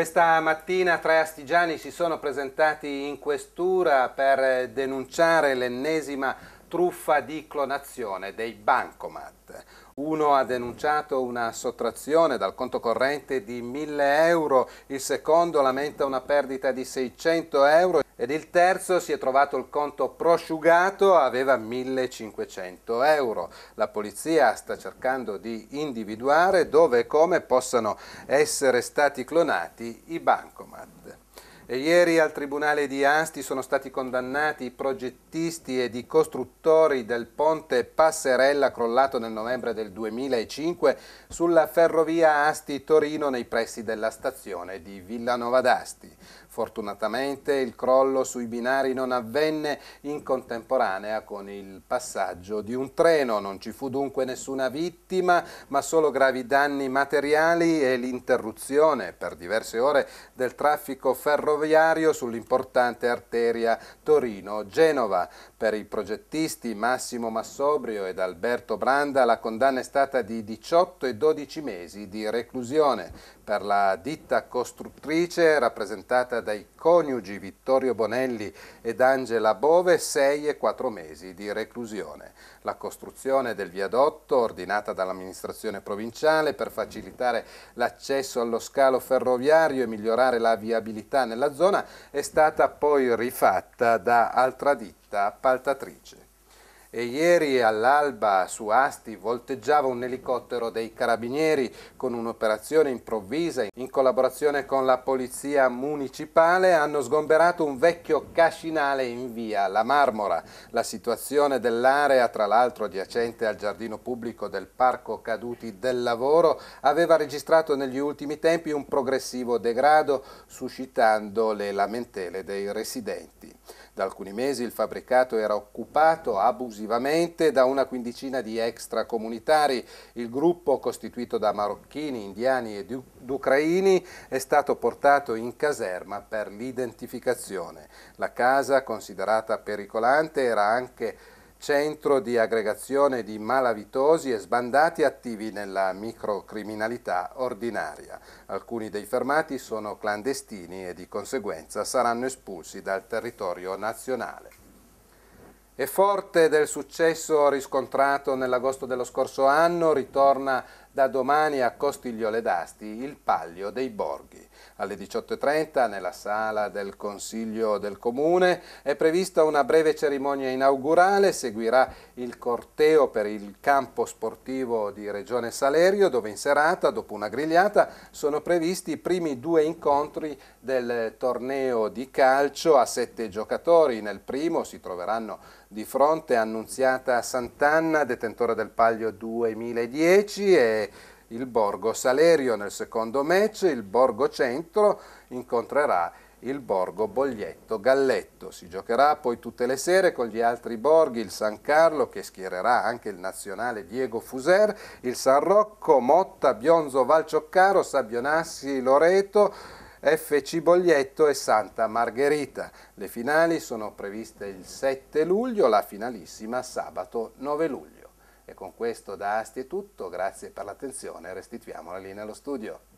Questa mattina tre astigiani si sono presentati in questura per denunciare l'ennesima truffa di clonazione dei bancomat. Uno ha denunciato una sottrazione dal conto corrente di 1000 euro, il secondo lamenta una perdita di 600 euro ed il terzo si è trovato il conto prosciugato, aveva 1500 euro. La polizia sta cercando di individuare dove e come possano essere stati clonati i bancomat. E ieri al Tribunale di Asti sono stati condannati i progettisti ed i costruttori del ponte Passerella crollato nel novembre del 2005 sulla ferrovia Asti-Torino nei pressi della stazione di Villanova d'Asti. Fortunatamente il crollo sui binari non avvenne in contemporanea con il passaggio di un treno, non ci fu dunque nessuna vittima ma solo gravi danni materiali e l'interruzione per diverse ore del traffico ferroviario ferroviario sull'importante arteria Torino-Genova. Per i progettisti Massimo Massobrio ed Alberto Branda la condanna è stata di 18 e 12 mesi di reclusione. Per la ditta costruttrice, rappresentata dai coniugi Vittorio Bonelli ed Angela Bove, 6 e 4 mesi di reclusione. La costruzione del viadotto, ordinata dall'amministrazione provinciale per facilitare l'accesso allo scalo ferroviario e migliorare la viabilità nella zona è stata poi rifatta da altra ditta appaltatrice. E ieri all'alba su Asti volteggiava un elicottero dei carabinieri con un'operazione improvvisa in collaborazione con la polizia municipale hanno sgomberato un vecchio cascinale in via La Marmora. La situazione dell'area, tra l'altro adiacente al giardino pubblico del Parco Caduti del Lavoro, aveva registrato negli ultimi tempi un progressivo degrado suscitando le lamentele dei residenti. Da alcuni mesi il fabbricato era occupato abusivamente da una quindicina di extracomunitari. Il gruppo, costituito da marocchini, indiani ed ucraini, è stato portato in caserma per l'identificazione. La casa, considerata pericolante, era anche centro di aggregazione di malavitosi e sbandati attivi nella microcriminalità ordinaria. Alcuni dei fermati sono clandestini e di conseguenza saranno espulsi dal territorio nazionale. E forte del successo riscontrato nell'agosto dello scorso anno, ritorna da domani a Costigliole d'Asti il Palio dei Borghi alle 18.30 nella sala del Consiglio del Comune. È prevista una breve cerimonia inaugurale, seguirà il corteo per il campo sportivo di Regione Salerio dove in serata, dopo una grigliata, sono previsti i primi due incontri del torneo di calcio a sette giocatori. Nel primo si troveranno di fronte Annunziata Sant'Anna, detentore del Paglio 2010 e il Borgo Salerio nel secondo match, il Borgo Centro incontrerà il Borgo Boglietto Galletto. Si giocherà poi tutte le sere con gli altri borghi, il San Carlo che schiererà anche il nazionale Diego Fuser, il San Rocco, Motta, Bionzo, Valcioccaro, Sabbionassi, Loreto, FC Boglietto e Santa Margherita. Le finali sono previste il 7 luglio, la finalissima sabato 9 luglio. E con questo da Asti è tutto, grazie per l'attenzione restituiamo la linea allo studio.